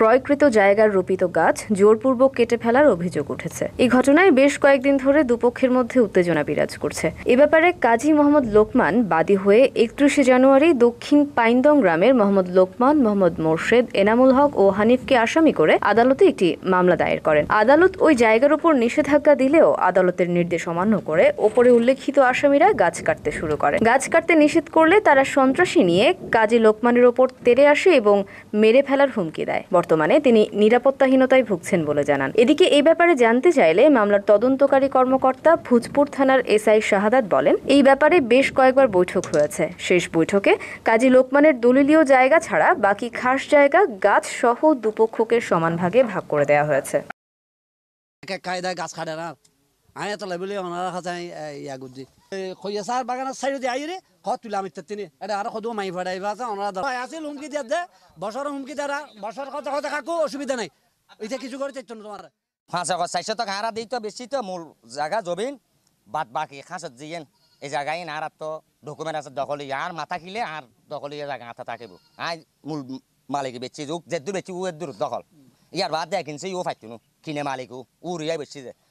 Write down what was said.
ক্রয়কৃত জায়গার রোপিত গাছ জোরপূর্বক কেটে ফেলার অভিযোগ উঠেছে এই ঘটনায় বেশ কয়েকদিন ধরে দুপক্ষের মধ্যে উত্তেজনা বিরাজ করছে এ ব্যাপারে কাজী মোহাম্মদ লোকমান বাদী হয়ে একত্রিশে জানুয়ারি দক্ষিণ পাইন্দং গ্রামের মোহাম্মদ লোকমান মোহাম্মদ মোর্শেদ এনামুল হক ও হানিফকে আসামি করে আদালতে একটি মামলা দায়ের করেন আদালত ওই জায়গার উপর নিষেধাজ্ঞা দিলেও আদালতের নির্দেশ অমান্য করে ওপরে উল্লেখিত আসামিরা গাছ কাটতে শুরু করে গাছ কাটতে নিষেধ করলে তারা সন্ত্রাসী নিয়ে কাজী লোকমানের ওপর তেরে আসে এবং মেরে ফেলার হুমকি দেয় বর্তমানে তিনি নিরাপত্তাহীনতায় ভুগছেন বলে জানান এদিকে এই ব্যাপারে জানতে চাইলে মামলার তদন্তকারী কর্মকর্তা ভুজপুর থানার এসআই শাহাদাত বলেন এই ব্যাপারে বেশ কয়েকবার বৈঠক হয়েছে শেষ বৈঠকে কাজী লোকমানের দলিলীয় জায়গা ছাড়া বাকি খাস জায়গা গাছ সহ দুপক্ষকে সমান ভাগে ভাগ করে দেওয়া হয়েছে গাছ কাটে না আয় তো লাইবলে অনারা খাতা ইয়া গুদি খইয়া সার বাগানের সাইড দিয়ে আইরে হ তুলাম ইত্যাদি এটা আর সদু মাই ফাড়াই বা অনারা দা আছিল হুমকি দিয়া দে বছর হুমকি দ্বারা বছর কথা কথা কাকো অসুবিধা নাই এটা কিছু করে চাইতো তোমার ফাঁসা কথা চাইছো তো হারা দিই তো বেশি তো মূল জায়গা জবিন বাদ বাকি খাঁচত জিয়েন এই জায়গায় না আর তো ডকুমেন্ট আছে দখল আর মাথা খিলে আর দখল ইয়ে জায়গা আথা থাকিব আই মূল মালিক বেচি যোগ যেদ্দু বেচি ও এদ্দুর দখল ইয়ার বাদ দেয় কিনছে ও ফাইতুনু কিনে মালিক ও রিয়াই বেচি যায়